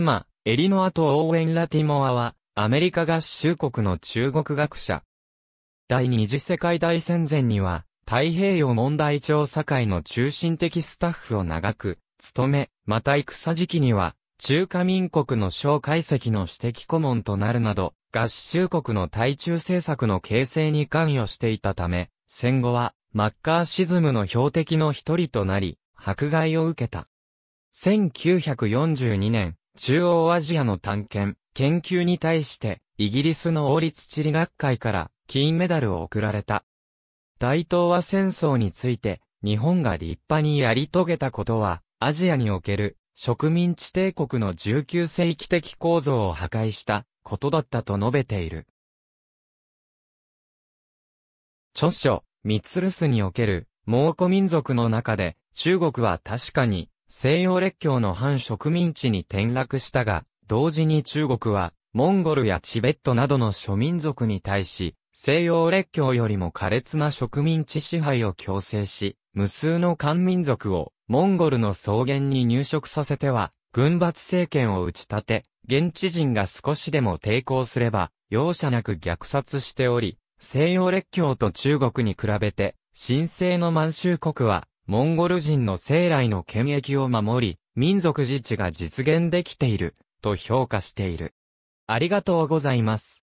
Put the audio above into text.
妻、エリノアとオーウェン・ラティモアは、アメリカ合衆国の中国学者。第二次世界大戦前には、太平洋問題調査会の中心的スタッフを長く、務め、また戦時期には、中華民国の小解析の私的顧問となるなど、合衆国の対中政策の形成に関与していたため、戦後は、マッカーシズムの標的の一人となり、迫害を受けた。1942年、中央アジアの探検、研究に対して、イギリスの王立地理学会から金メダルを贈られた。大東亜戦争について、日本が立派にやり遂げたことは、アジアにおける植民地帝国の19世紀的構造を破壊したことだったと述べている。著書、ミツルスにおける蒙古民族の中で中国は確かに西洋列強の反植民地に転落したが、同時に中国は、モンゴルやチベットなどの諸民族に対し、西洋列強よりも苛烈な植民地支配を強制し、無数の漢民族をモンゴルの草原に入植させては、軍閥政権を打ち立て、現地人が少しでも抵抗すれば、容赦なく虐殺しており、西洋列強と中国に比べて、神聖の満州国は、モンゴル人の生来の権益を守り、民族自治が実現できている、と評価している。ありがとうございます。